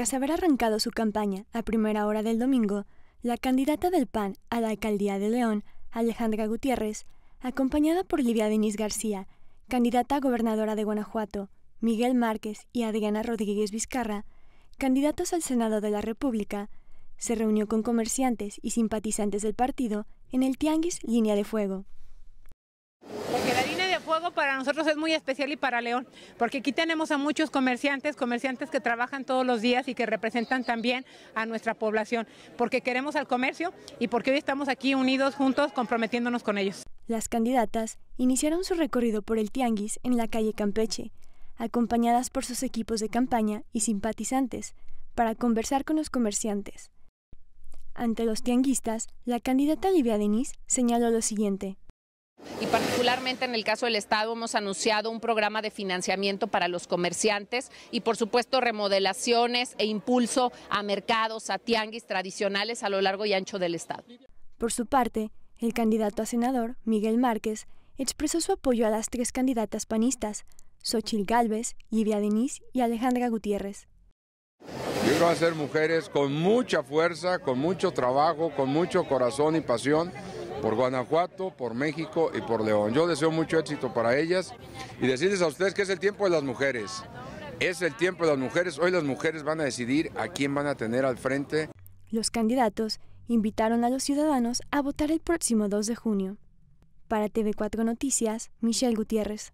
Tras haber arrancado su campaña a primera hora del domingo, la candidata del PAN a la alcaldía de León, Alejandra Gutiérrez, acompañada por Livia Denis García, candidata a gobernadora de Guanajuato, Miguel Márquez y Adriana Rodríguez Vizcarra, candidatos al Senado de la República, se reunió con comerciantes y simpatizantes del partido en el Tianguis Línea de Fuego juego para nosotros es muy especial y para León, porque aquí tenemos a muchos comerciantes, comerciantes que trabajan todos los días y que representan también a nuestra población, porque queremos al comercio y porque hoy estamos aquí unidos, juntos, comprometiéndonos con ellos. Las candidatas iniciaron su recorrido por el Tianguis en la calle Campeche, acompañadas por sus equipos de campaña y simpatizantes, para conversar con los comerciantes. Ante los tianguistas, la candidata Livia Denis señaló lo siguiente y particularmente en el caso del Estado hemos anunciado un programa de financiamiento para los comerciantes y por supuesto remodelaciones e impulso a mercados, a tianguis tradicionales a lo largo y ancho del Estado. Por su parte, el candidato a senador, Miguel Márquez, expresó su apoyo a las tres candidatas panistas, Xochil Gálvez, Livia Denis y Alejandra Gutiérrez. Yo creo hacer mujeres con mucha fuerza, con mucho trabajo, con mucho corazón y pasión por Guanajuato, por México y por León. Yo deseo mucho éxito para ellas y decirles a ustedes que es el tiempo de las mujeres. Es el tiempo de las mujeres. Hoy las mujeres van a decidir a quién van a tener al frente. Los candidatos invitaron a los ciudadanos a votar el próximo 2 de junio. Para TV4 Noticias, Michelle Gutiérrez.